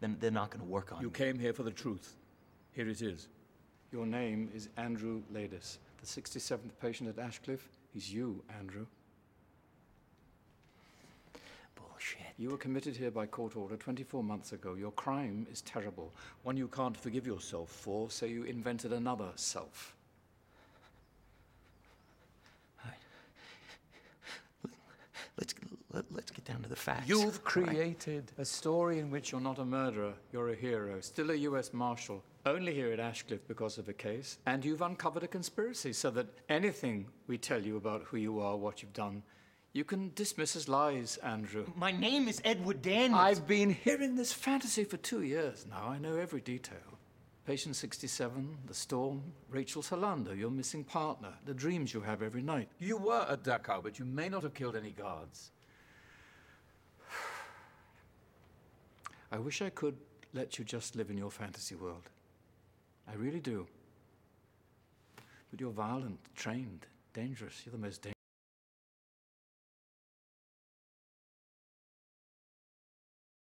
then they're not going to work on you You came here for the truth. Here it is. Your name is Andrew Ladis, the 67th patient at Ashcliff. He's you, Andrew. Bullshit. You were committed here by court order 24 months ago. Your crime is terrible, one you can't forgive yourself for, so you invented another self. You've created right? a story in which you're not a murderer, you're a hero, still a US Marshal, only here at Ashcliffe because of a case, and you've uncovered a conspiracy so that anything we tell you about who you are, what you've done, you can dismiss as lies, Andrew. My name is Edward Daniels. I've been hearing this fantasy for two years now. I know every detail. Patient 67, the storm, Rachel Salander, your missing partner, the dreams you have every night. You were at Dachau, but you may not have killed any guards. I wish I could let you just live in your fantasy world. I really do. But you're violent, trained, dangerous. You're the most dangerous.